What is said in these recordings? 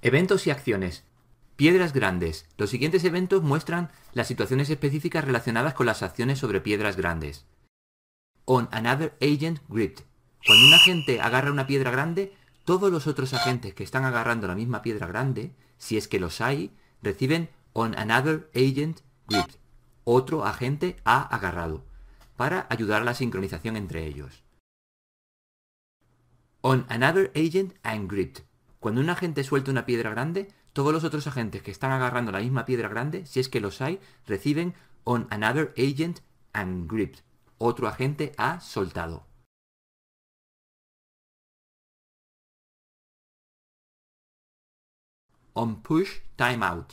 Eventos y acciones. Piedras grandes. Los siguientes eventos muestran las situaciones específicas relacionadas con las acciones sobre piedras grandes. On another agent gripped. Cuando un agente agarra una piedra grande, todos los otros agentes que están agarrando la misma piedra grande, si es que los hay, reciben on another agent gripped. Otro agente ha agarrado, para ayudar a la sincronización entre ellos. On another agent and gripped. Cuando un agente suelta una piedra grande, todos los otros agentes que están agarrando la misma piedra grande, si es que los hay, reciben on another agent and gripped. Otro agente ha soltado. On push timeout.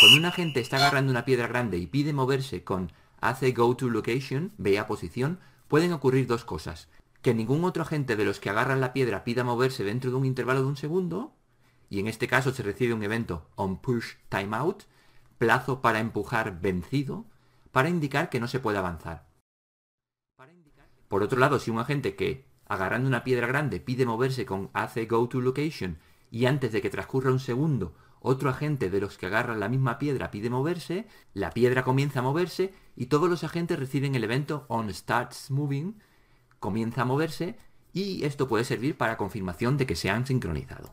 Cuando un agente está agarrando una piedra grande y pide moverse con hace go to location, vea posición, pueden ocurrir dos cosas que ningún otro agente de los que agarran la piedra pida moverse dentro de un intervalo de un segundo, y en este caso se recibe un evento on push timeout, plazo para empujar vencido, para indicar que no se puede avanzar. Por otro lado, si un agente que, agarrando una piedra grande, pide moverse con hace go to location y antes de que transcurra un segundo, otro agente de los que agarran la misma piedra pide moverse, la piedra comienza a moverse y todos los agentes reciben el evento on starts moving comienza a moverse y esto puede servir para confirmación de que se han sincronizado.